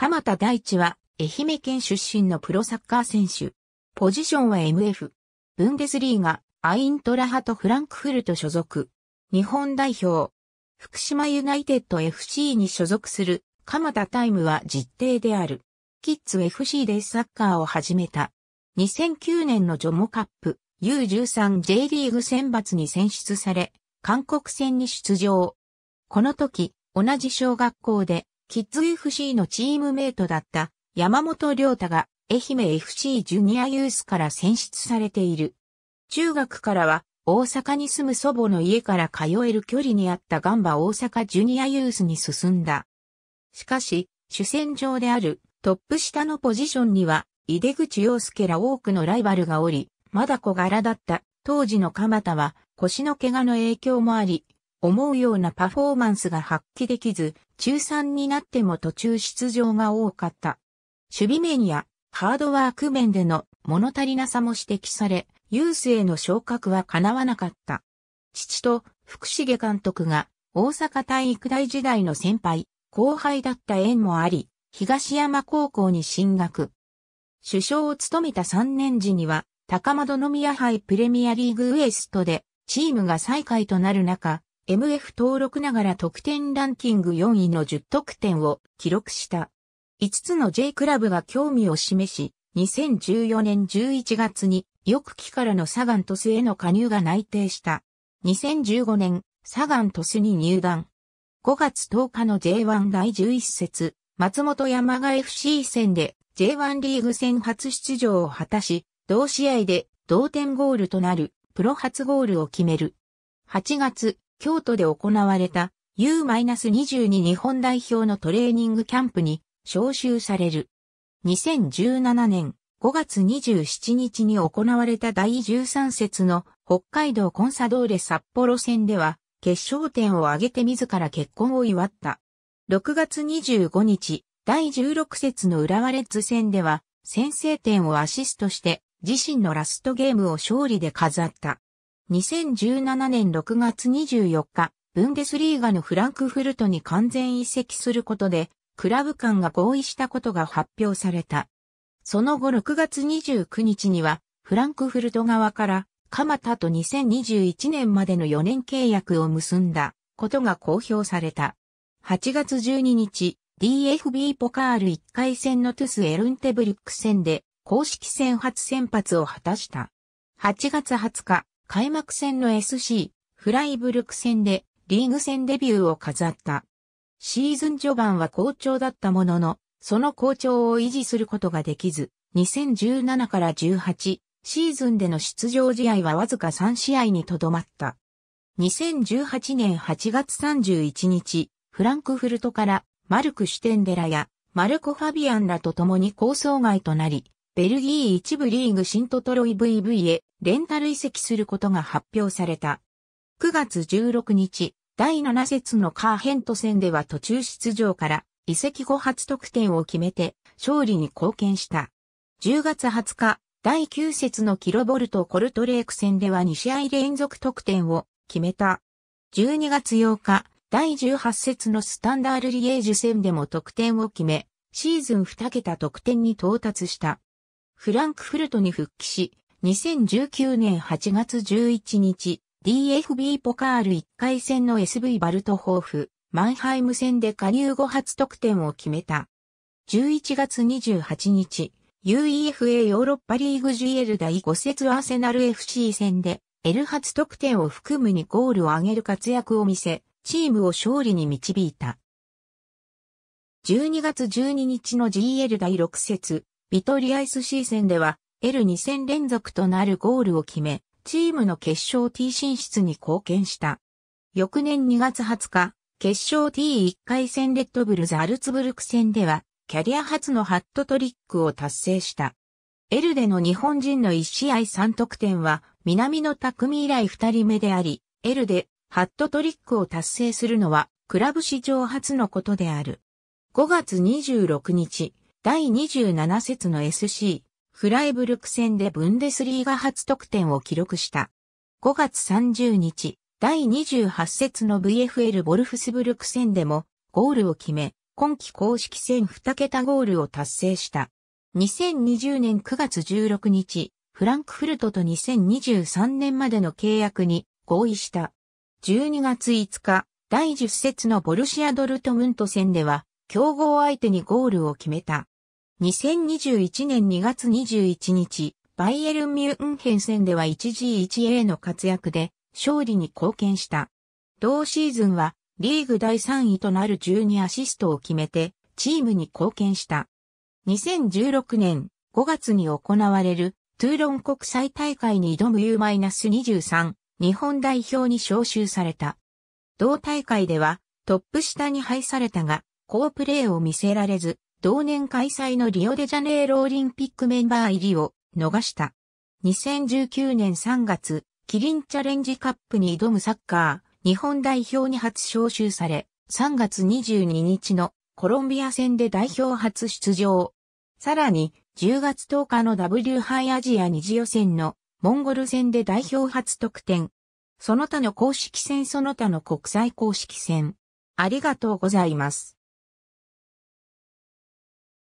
鎌田大地は、愛媛県出身のプロサッカー選手。ポジションは MF。ブンデスリーガ、アイントラハとフランクフルト所属。日本代表。福島ユナイテッド FC に所属する、鎌田タイムは実定である。キッズ FC でサッカーを始めた。2009年のジョモカップ U13J リーグ選抜に選出され、韓国戦に出場。この時、同じ小学校でキッズ FC のチームメイトだった山本良太が愛媛 FC ジュニアユースから選出されている。中学からは大阪に住む祖母の家から通える距離にあったガンバ大阪ジュニアユースに進んだ。しかし、主戦場であるトップ下のポジションには、井出口洋介ら多くのライバルがおり、まだ小柄だった当時の鎌田は腰の怪我の影響もあり、思うようなパフォーマンスが発揮できず、中3になっても途中出場が多かった。守備面やハードワーク面での物足りなさも指摘され、ユースへの昇格は叶わなかった。父と福重監督が大阪体育大時代の先輩、後輩だった縁もあり、東山高校に進学。首相を務めた3年時には、高窓宮杯プレミアリーグウエストで、チームが最下位となる中、MF 登録ながら得点ランキング4位の10得点を記録した。5つの J クラブが興味を示し、2014年11月に、翌期からのサガントスへの加入が内定した。2015年、サガントスに入団。5月10日の J1 第11節、松本山が FC 戦で J1 リーグ戦初出場を果たし、同試合で同点ゴールとなるプロ初ゴールを決める。8月、京都で行われた U-22 日本代表のトレーニングキャンプに招集される。2017年5月27日に行われた第13節の北海道コンサドーレ札幌戦では決勝点を挙げて自ら結婚を祝った。6月25日、第16節の浦和レッズ戦では先制点をアシストして自身のラストゲームを勝利で飾った。2017年6月24日、ブンデスリーガのフランクフルトに完全移籍することで、クラブ間が合意したことが発表された。その後6月29日には、フランクフルト側から、鎌田と2021年までの4年契約を結んだことが公表された。8月12日、DFB ポカール1回戦のトゥス・エルンテブリック戦で公式戦初先発を果たした。8月20日、開幕戦の SC、フライブルク戦でリーグ戦デビューを飾った。シーズン序盤は好調だったものの、その好調を維持することができず、2017から18シーズンでの出場試合はわずか3試合にとどまった。2018年8月31日、フランクフルトからマルク・シュテンデラやマルコ・ファビアンらと共に構想外となり、ベルギー一部リーグシントトロイ VV へレンタル移籍することが発表された。9月16日、第7節のカーヘント戦では途中出場から移籍後初得点を決めて勝利に貢献した。10月20日、第9節のキロボルト・コルトレーク戦では2試合連続得点を決めた。12月8日、第18節のスタンダールリエージュ戦でも得点を決め、シーズン2桁得点に到達した。フランクフルトに復帰し、2019年8月11日、DFB ポカール1回戦の SV バルトホーフ、マンハイム戦で加入後初得点を決めた。11月28日、UEFA ヨーロッパリーグ GL 第5節アーセナル FC 戦で、L 初得点を含むにゴールを挙げる活躍を見せ、チームを勝利に導いた。12月12日の GL 第6節、ビトリアイスシセ戦では L2 戦連続となるゴールを決め、チームの決勝 T 進出に貢献した。翌年2月20日、決勝 T1 回戦レッドブルザ・アルツブルク戦では、キャリア初のハットトリックを達成した。L での日本人の1試合3得点は、南の匠以来2人目であり、L でハットトリックを達成するのは、クラブ史上初のことである。5月26日、第27節の SC、フライブルク戦でブンデスリーガ初得点を記録した。5月30日、第28節の VFL ボルフスブルク戦でもゴールを決め、今季公式戦2桁ゴールを達成した。2020年9月16日、フランクフルトと2023年までの契約に合意した。12月5日、第10節のボルシアドルトムント戦では、競合相手にゴールを決めた。2021年2月21日、バイエルン・ミュンヘン戦では 1G1A の活躍で勝利に貢献した。同シーズンはリーグ第3位となる12アシストを決めてチームに貢献した。2016年5月に行われるトゥーロン国際大会に挑む U-23 日本代表に招集された。同大会ではトップ下に配されたが、好プレーを見せられず、同年開催のリオデジャネイロオリンピックメンバー入りを逃した。2019年3月、キリンチャレンジカップに挑むサッカー、日本代表に初招集され、3月22日のコロンビア戦で代表初出場。さらに、10月10日の W 杯アジア二次予選のモンゴル戦で代表初得点。その他の公式戦その他の国際公式戦。ありがとうございます。